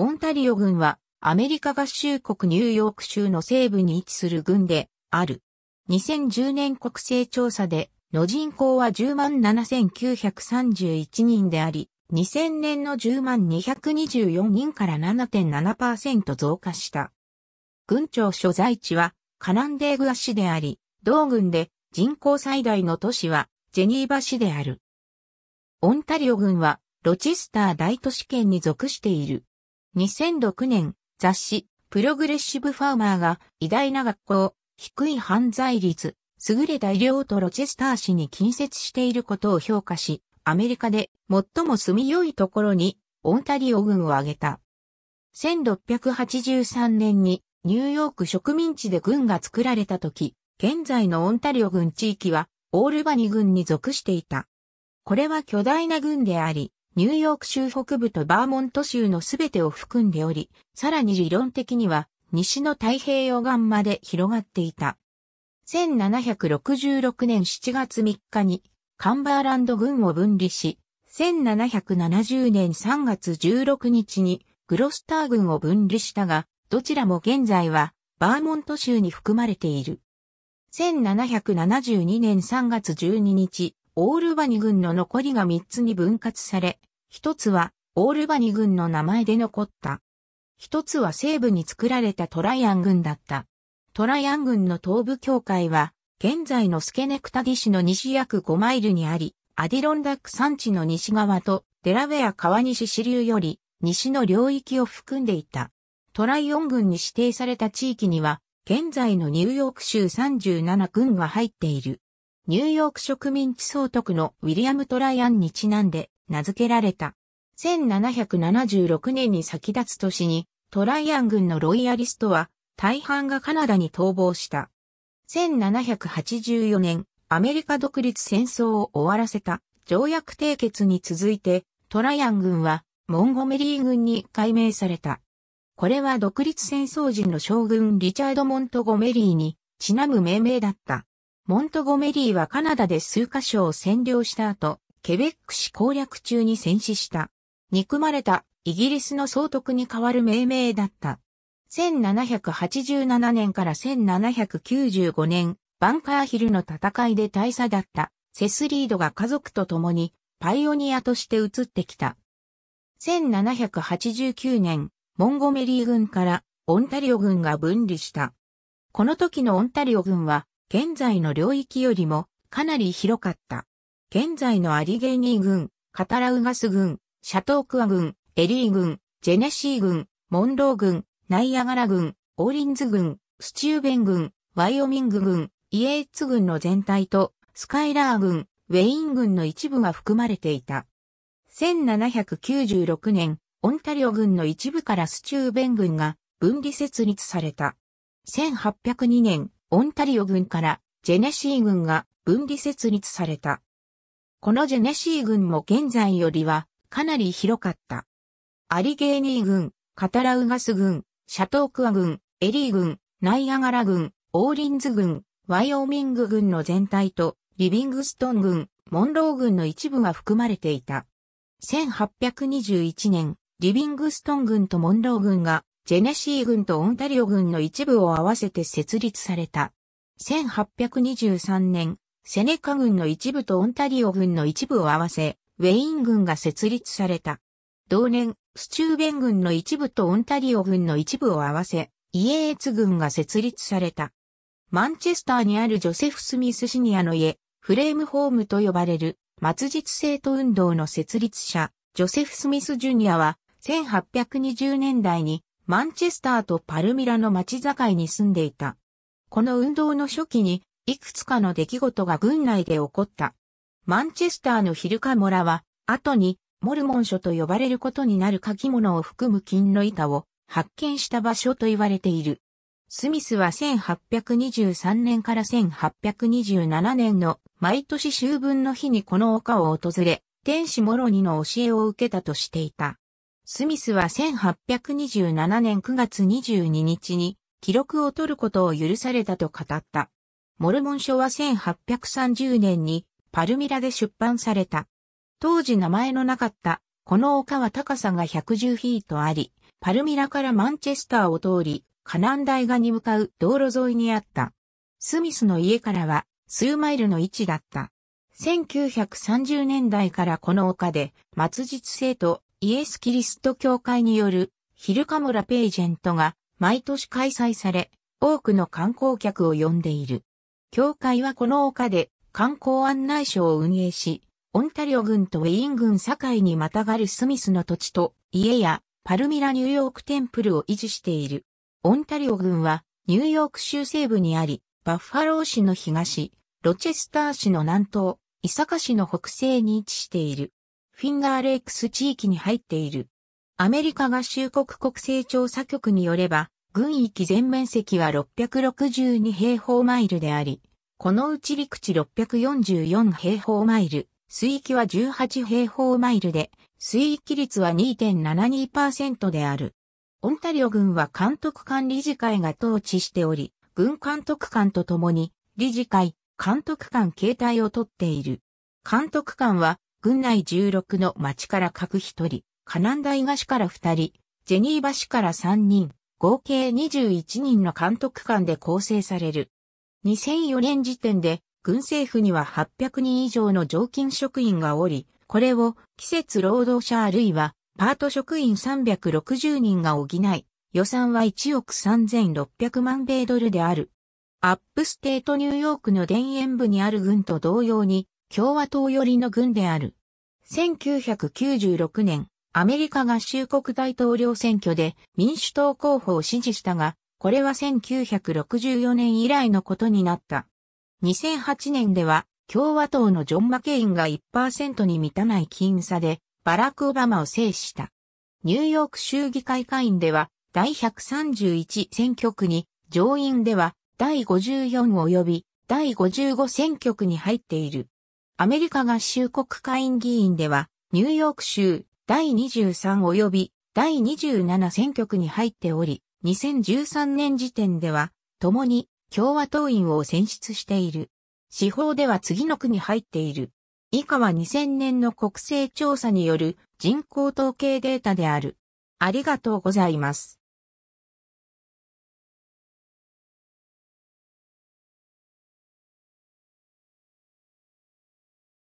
オンタリオ軍はアメリカ合衆国ニューヨーク州の西部に位置する軍である。2010年国勢調査での人口は107,931人であり、2000年の102,224人から7.7%増加した。郡庁所在地はカナンデーグア市であり、同軍で人口最大の都市はジェニーバ市である。オンタリオ軍はロチスター大都市圏に属している。2006年、雑誌、プログレッシブファーマーが、偉大な学校、低い犯罪率、優れた医療とロチェスター市に近接していることを評価し、アメリカで最も住みよいところに、オンタリオ軍を挙げた。1683年に、ニューヨーク植民地で軍が作られた時、現在のオンタリオ軍地域は、オールバニ軍に属していた。これは巨大な軍であり、ニューヨーク州北部とバーモント州のすべてを含んでおり、さらに理論的には西の太平洋岸まで広がっていた。1766年7月3日にカンバーランド軍を分離し、1770年3月16日にグロスター軍を分離したが、どちらも現在はバーモント州に含まれている。1772年3月12日、オールバニ軍の残りが3つに分割され、一つは、オールバニ軍の名前で残った。一つは西部に作られたトライアン軍だった。トライアン軍の東部境界は、現在のスケネクタディ市の西約5マイルにあり、アディロンダック山地の西側とデラウェア川西支流より西の領域を含んでいた。トライオン軍に指定された地域には、現在のニューヨーク州37軍が入っている。ニューヨーク植民地総督のウィリアム・トライアンにちなんで、名付けられた。1776年に先立つ年に、トライアン軍のロイヤリストは、大半がカナダに逃亡した。1784年、アメリカ独立戦争を終わらせた条約締結に続いて、トライアン軍はモンゴメリー軍に改名された。これは独立戦争時の将軍リチャード・モントゴメリーにちなむ命名だった。モントゴメリーはカナダで数カ所を占領した後、ケベック市攻略中に戦死した。憎まれたイギリスの総督に代わる命名だった。1787年から1795年、バンカーヒルの戦いで大佐だったセスリードが家族と共にパイオニアとして移ってきた。1789年、モンゴメリー軍からオンタリオ軍が分離した。この時のオンタリオ軍は現在の領域よりもかなり広かった。現在のアリゲニー軍、カタラウガス軍、シャトークア軍、エリー軍、ジェネシー軍、モンロー軍、ナイアガラ軍、オーリンズ軍、スチューベン軍、ワイオミング軍、イエーツ軍の全体と、スカイラー軍、ウェイン軍の一部が含まれていた。1796年、オンタリオ軍の一部からスチューベン軍が分離設立された。1802年、オンタリオ軍からジェネシー軍が分離設立された。このジェネシー軍も現在よりはかなり広かった。アリゲーニー軍、カタラウガス軍、シャトークア軍、エリー軍、ナイアガラ軍、オーリンズ軍、ワイオーミング軍の全体と、リビングストン軍、モンロー軍の一部が含まれていた。1821年、リビングストン軍とモンロー軍が、ジェネシー軍とオンタリオ軍の一部を合わせて設立された。1823年、セネカ軍の一部とオンタリオ軍の一部を合わせ、ウェイン軍が設立された。同年、スチューベン軍の一部とオンタリオ軍の一部を合わせ、イエーツ軍が設立された。マンチェスターにあるジョセフ・スミスシニアの家、フレームホームと呼ばれる、末日生徒運動の設立者、ジョセフ・スミス・ジュニアは、1820年代に、マンチェスターとパルミラの町境に住んでいた。この運動の初期に、いくつかの出来事が軍内で起こった。マンチェスターのヒルカモラは、後に、モルモン書と呼ばれることになる書き物を含む金の板を発見した場所と言われている。スミスは1823年から1827年の毎年秋分の日にこの丘を訪れ、天使モロニの教えを受けたとしていた。スミスは1827年9月22日に記録を取ることを許されたと語った。モルモン書は1830年にパルミラで出版された。当時名前のなかったこの丘は高さが110フィートあり、パルミラからマンチェスターを通り、カナン大河に向かう道路沿いにあった。スミスの家からは数マイルの位置だった。1930年代からこの丘で、末日生徒イエス・キリスト教会によるヒルカモラ・ペイジェントが毎年開催され、多くの観光客を呼んでいる。協会はこの丘で観光案内所を運営し、オンタリオ郡とウェイン郡境にまたがるスミスの土地と家やパルミラニューヨークテンプルを維持している。オンタリオ郡はニューヨーク州西部にあり、バッファロー市の東、ロチェスター市の南東、伊坂市の北西に位置している。フィンガーレイクス地域に入っている。アメリカ合衆国国勢調査局によれば、軍域全面積は662平方マイルであり、このうち陸地644平方マイル、水域は18平方マイルで、水域率は2.72%である。オンタリオ軍は監督官理事会が統治しており、軍監督官とともに、理事会、監督官形態をとっている。監督官は、軍内16の町から各1人、カナン大河市から2人、ジェニーバ市から3人、合計21人の監督官で構成される。2004年時点で、軍政府には800人以上の常勤職員がおり、これを季節労働者あるいはパート職員360人が補い、予算は1億3600万米ドルである。アップステートニューヨークの田園部にある軍と同様に、共和党寄りの軍である。1996年、アメリカ合衆国大統領選挙で民主党候補を支持したが、これは1964年以来のことになった。2008年では共和党のジョン・マケインが1%に満たない僅差でバラク・オバマを制した。ニューヨーク州議会会員では第131選挙区に上院では第54及び第55選挙区に入っている。アメリカ合衆国会員議員ではニューヨーク州第23及び第27選挙区に入っており、2013年時点では、共に共和党員を選出している。司法では次の区に入っている。以下は2000年の国勢調査による人口統計データである。ありがとうございます。